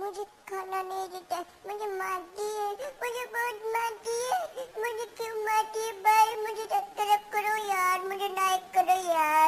मुझे खाना नहीं देता मुझे मारती है मुझे बहुत मारती है मुझे क्यों मारती है भाई मुझे तरफ तो करो यार मुझे लाइक करो यार